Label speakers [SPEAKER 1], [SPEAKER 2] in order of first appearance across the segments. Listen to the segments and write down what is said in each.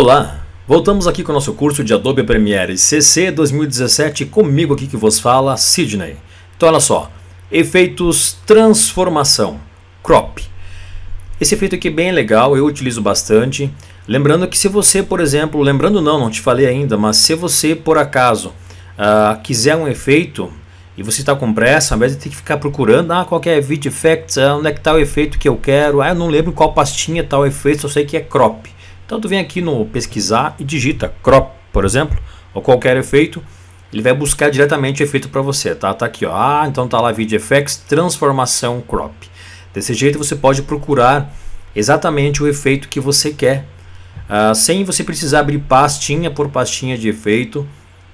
[SPEAKER 1] Olá, voltamos aqui com o nosso curso de Adobe Premiere CC 2017, comigo aqui que vos fala, Sidney. Então olha só, efeitos transformação, crop. Esse efeito aqui é bem legal, eu utilizo bastante. Lembrando que se você, por exemplo, lembrando não, não te falei ainda, mas se você por acaso uh, quiser um efeito e você está com pressa, ao invés de ter que ficar procurando, ah, qual é Vid Effects, ah, onde é que está o efeito que eu quero, ah, eu não lembro qual pastinha está o efeito, só sei que é crop. Então tu vem aqui no pesquisar e digita crop, por exemplo, ou qualquer efeito, ele vai buscar diretamente o efeito para você, tá? Tá aqui, ó. Ah, então tá lá Video Effects transformação crop. Desse jeito você pode procurar exatamente o efeito que você quer, ah, sem você precisar abrir pastinha por pastinha de efeito,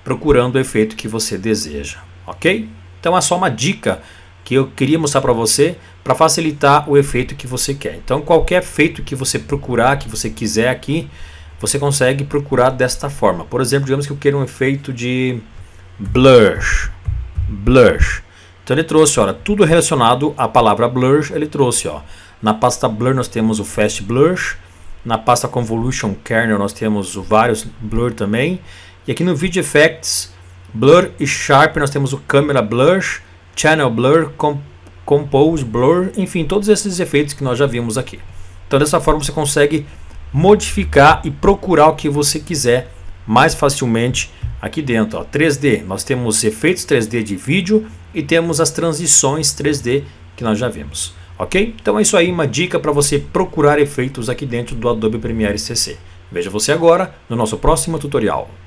[SPEAKER 1] procurando o efeito que você deseja, ok? Então é só uma dica que eu queria mostrar para você para facilitar o efeito que você quer. Então, qualquer efeito que você procurar, que você quiser aqui, você consegue procurar desta forma. Por exemplo, digamos que eu queira um efeito de blush. Blush. Então ele trouxe, olha, tudo relacionado à palavra blush, ele trouxe, ó. Na pasta blur nós temos o fast blush, na pasta convolution kernel nós temos vários blur também. E aqui no video effects, blur e sharp nós temos o camera blush, channel blur, comp compose blur, enfim, todos esses efeitos que nós já vimos aqui. Então dessa forma você consegue modificar e procurar o que você quiser mais facilmente aqui dentro. Ó, 3D, nós temos efeitos 3D de vídeo e temos as transições 3D que nós já vimos. Ok? Então é isso aí, uma dica para você procurar efeitos aqui dentro do Adobe Premiere CC. Veja você agora no nosso próximo tutorial.